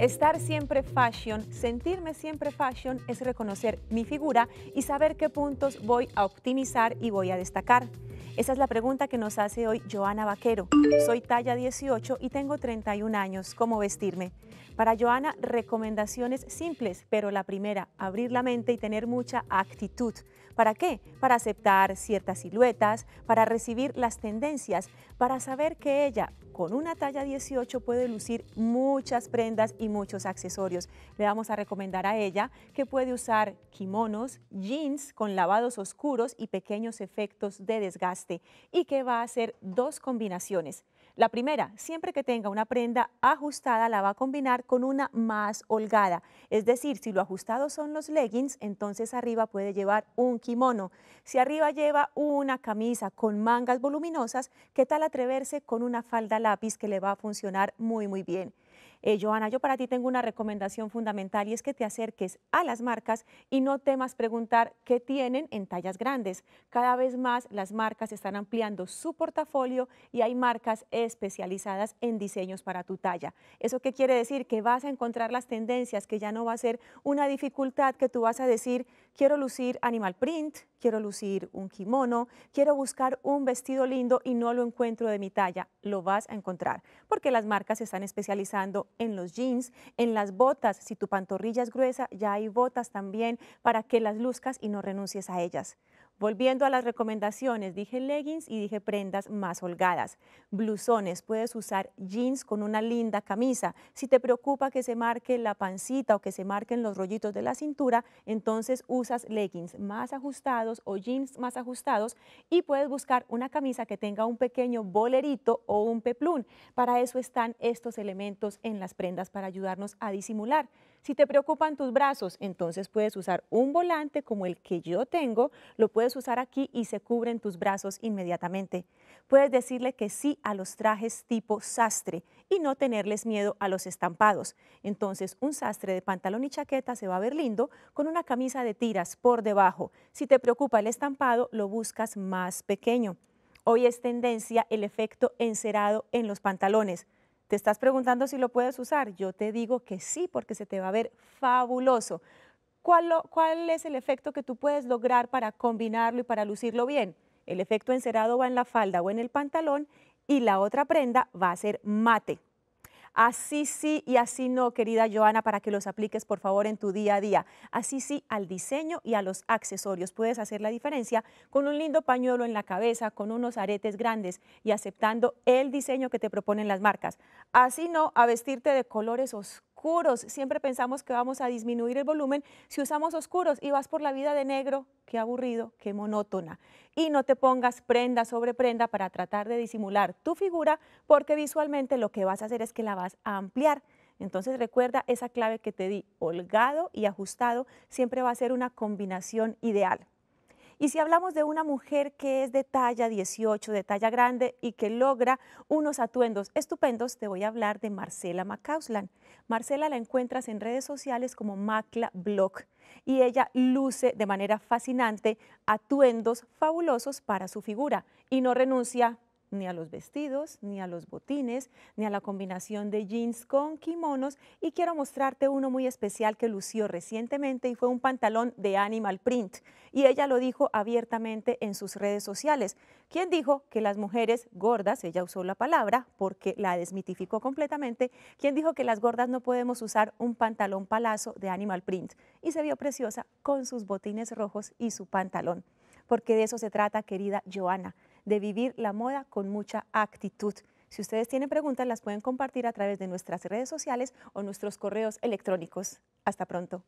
Estar siempre fashion, sentirme siempre fashion es reconocer mi figura y saber qué puntos voy a optimizar y voy a destacar. Esa es la pregunta que nos hace hoy Joana Vaquero. Soy talla 18 y tengo 31 años. ¿Cómo vestirme? Para Joana, recomendaciones simples, pero la primera, abrir la mente y tener mucha actitud. ¿Para qué? Para aceptar ciertas siluetas, para recibir las tendencias, para saber que ella con una talla 18 puede lucir muchas prendas y muchos accesorios. Le vamos a recomendar a ella que puede usar kimonos, jeans con lavados oscuros y pequeños efectos de desgaste y que va a hacer dos combinaciones. La primera, siempre que tenga una prenda ajustada, la va a combinar con una más holgada. Es decir, si lo ajustado son los leggings, entonces arriba puede llevar un kimono. Si arriba lleva una camisa con mangas voluminosas, ¿qué tal atreverse con una falda lápiz que le va a funcionar muy, muy bien? Eh, Joana, yo para ti tengo una recomendación fundamental y es que te acerques a las marcas y no temas preguntar qué tienen en tallas grandes. Cada vez más las marcas están ampliando su portafolio y hay marcas especializadas en diseños para tu talla. ¿Eso qué quiere decir? Que vas a encontrar las tendencias, que ya no va a ser una dificultad que tú vas a decir, quiero lucir animal print, quiero lucir un kimono, quiero buscar un vestido lindo y no lo encuentro de mi talla. Lo vas a encontrar porque las marcas se están especializando en los jeans, en las botas, si tu pantorrilla es gruesa, ya hay botas también para que las luzcas y no renuncies a ellas. Volviendo a las recomendaciones, dije leggings y dije prendas más holgadas. Blusones, puedes usar jeans con una linda camisa. Si te preocupa que se marque la pancita o que se marquen los rollitos de la cintura, entonces usas leggings más ajustados o jeans más ajustados y puedes buscar una camisa que tenga un pequeño bolerito o un peplum. Para eso están estos elementos en las prendas para ayudarnos a disimular. Si te preocupan tus brazos, entonces puedes usar un volante como el que yo tengo, lo puedes usar aquí y se cubren tus brazos inmediatamente. Puedes decirle que sí a los trajes tipo sastre y no tenerles miedo a los estampados. Entonces, un sastre de pantalón y chaqueta se va a ver lindo con una camisa de tiras por debajo. Si te preocupa el estampado, lo buscas más pequeño. Hoy es tendencia el efecto encerado en los pantalones. ¿Te estás preguntando si lo puedes usar? Yo te digo que sí, porque se te va a ver fabuloso. ¿cuál, es el efecto que tú puedes lograr para combinarlo y para lucirlo bien? El efecto encerado va en la falda o en el pantalón y la otra prenda va a ser mate. Así sí y así no, querida Joana, para que los apliques por favor en tu día a día. Así sí al diseño y a los accesorios. Puedes hacer la diferencia con un lindo pañuelo en la cabeza, con unos aretes grandes y aceptando el diseño que te proponen las marcas. Así no, a vestirte de colores oscuros oscuros. Siempre pensamos que vamos a disminuir el volumen si usamos oscuros y vas por la vida de negro, qué aburrido, qué monótona. Y no te pongas prenda sobre prenda para tratar de disimular tu figura porque visualmente lo que vas a hacer es que la vas a ampliar. Entonces recuerda esa clave que te di, holgado y ajustado siempre va a ser una combinación ideal. Y si hablamos de una mujer que es de talla 18, de talla grande y que logra unos atuendos estupendos, te voy a hablar de Marcela Macauslan. Marcela la encuentras en redes sociales como Macla Blog y ella luce de manera fascinante atuendos fabulosos para su figura y no renuncia ni a los vestidos, ni a los botines, ni a la combinación de jeans con kimonos y quiero mostrarte uno muy especial que lució recientemente y fue un pantalón de animal print y ella lo dijo abiertamente en sus redes sociales, ¿Quién dijo que las mujeres gordas, ella usó la palabra porque la desmitificó completamente, quien dijo que las gordas no podemos usar un pantalón palazo de animal print y se vio preciosa con sus botines rojos y su pantalón porque de eso se trata, querida Joana, de vivir la moda con mucha actitud. Si ustedes tienen preguntas, las pueden compartir a través de nuestras redes sociales o nuestros correos electrónicos. Hasta pronto.